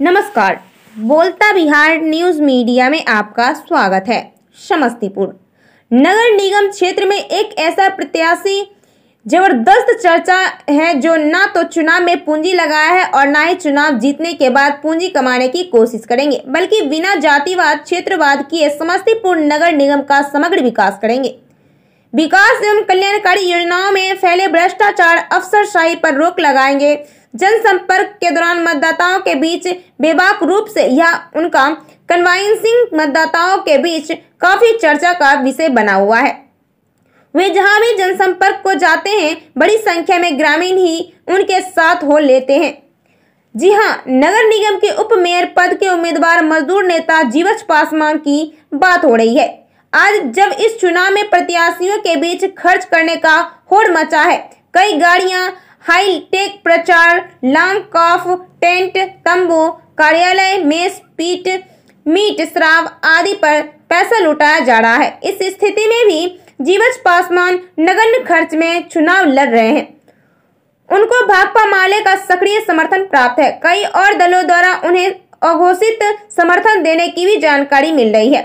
नमस्कार बोलता Bihar news media में आपका स्वागत है समस्तीपुर नगर निगम क्षेत्र में एक ऐसा प्रत्याशी जबरदस्त चर्चा है जो ना तो चुनाव में पूंजी लगाया है और ना ही चुनाव जीतने के बाद पूंजी कमाने की कोशिश करेंगे बल्कि बिना जातिवाद क्षेत्रवाद किए समस्तीपुर नगर निगम का समग्र विकास करेंगे विकास एवं कल्याणकारी योजनाओं में फैले भ्रष्टाचार अफसरशाही पर रोक लगाएंगे जनसंपर्क के दौरान मतदाताओं के बीच बेबाक रूप से यह उनका कन्वाइंसिंग मतदाताओं के बीच काफी चर्चा का विषय बना हुआ है वे जहां भी जनसंपर्क को जाते हैं बड़ी संख्या में ग्रामीण ही उनके साथ हो लेते हैं जी हां नगर निगम के उप मेयर पद के उम्मीदवार मजदूर नेता जीवच पासवान की बात हो रही है आज जब इस चुनाव में प्रत्याशियों के बीच खर्च करने का होड़ मचा है कई गाड़ियां हाई टेक प्रचार लॉन्ग कॉफ टेंट तंबू कार्यालय मेस पीट मीट श्राव आदि पर पैसा लुटाया जा रहा है इस स्थिति में भी जीवज पासवान नगण्य खर्च में चुनाव लड़ रहे हैं उनको भाकपा माले का सक्रिय समर्थन प्राप्त है कई और दलों द्वारा उन्हें अघोषित समर्थन देने की भी जानकारी मिल रही है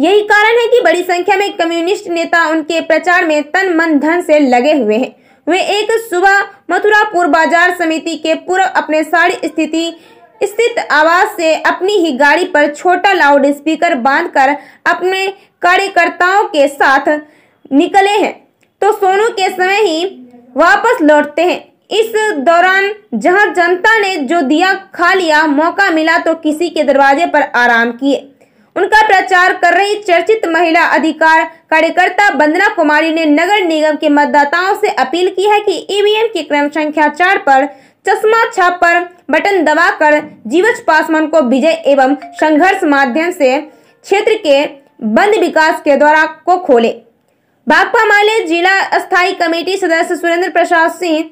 यही कारण है कि बड़ी संख्या में कम्युनिस्ट नेता उनके प्रचार में तन मन धन से लगे हुए हैं वे एक सुबह मथुरापुर बाजार समिति के पूर्व अपने साड़ी स्थिति स्थित आवास से अपनी ही गाड़ी पर छोटा लाउड स्पीकर बांधकर अपने कार्यकर्ताओं के साथ निकले हैं तो सोनू के समय ही वापस लौटते हैं इस दौरान जहां जनता ने जो दिया खा लिया मौका मिला तो किसी के दरवाजे पर आराम किए उनका प्रचार कर रही चर्चित महिला अधिकार कार्यकर्ता बंदना कुमारी ने नगर निगम के मतदाताओं से अपील की है कि ईवीएम की क्रम संख्या चार पर चश्मा छाप पर बटन दबाकर जीवच पासवान को विजय एवं संघर्ष माध्यम से क्षेत्र के बंद विकास के द्वारा को खोले भाकपा माले जिला स्थायी कमेटी सदस्य सुरेंद्र प्रसाद सिंह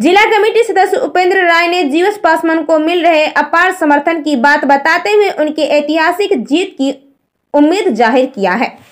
जिला कमेटी सदस्य उपेंद्र राय ने जीवस पासवान को मिल रहे अपार समर्थन की बात बताते हुए उनके ऐतिहासिक जीत की उम्मीद जाहिर किया है